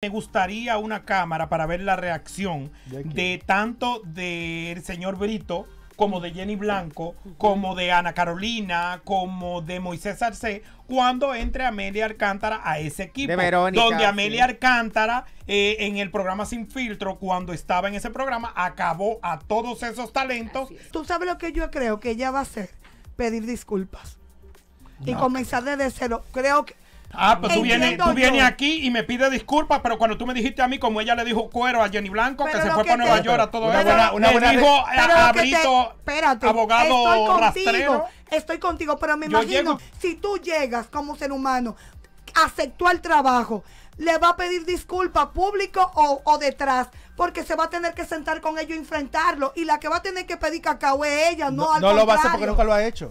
Me gustaría una cámara para ver la reacción de tanto del señor Brito como de Jenny Blanco, como de Ana Carolina, como de Moisés Arce, cuando entre Amelia Alcántara a ese equipo. De Verónica, donde Amelia Arcántara Alcántara, eh, en el programa Sin Filtro, cuando estaba en ese programa, acabó a todos esos talentos. Tú sabes lo que yo creo que ella va a hacer, pedir disculpas. Y comenzar desde cero. Creo que Ah, pues tú vienes, tú vienes aquí y me pides disculpas, pero cuando tú me dijiste a mí, como ella le dijo cuero a Jenny Blanco, que se fue para Nueva York a todo eso, dijo eh, abogado estoy contigo, Estoy contigo, pero me imagino, si tú llegas como ser humano, aceptó el trabajo, le va a pedir disculpas público o, detrás, porque se va a tener que sentar con ellos y enfrentarlo. Y la que va a tener que pedir cacao es ella, no, no al No lo va a hacer porque nunca lo ha hecho.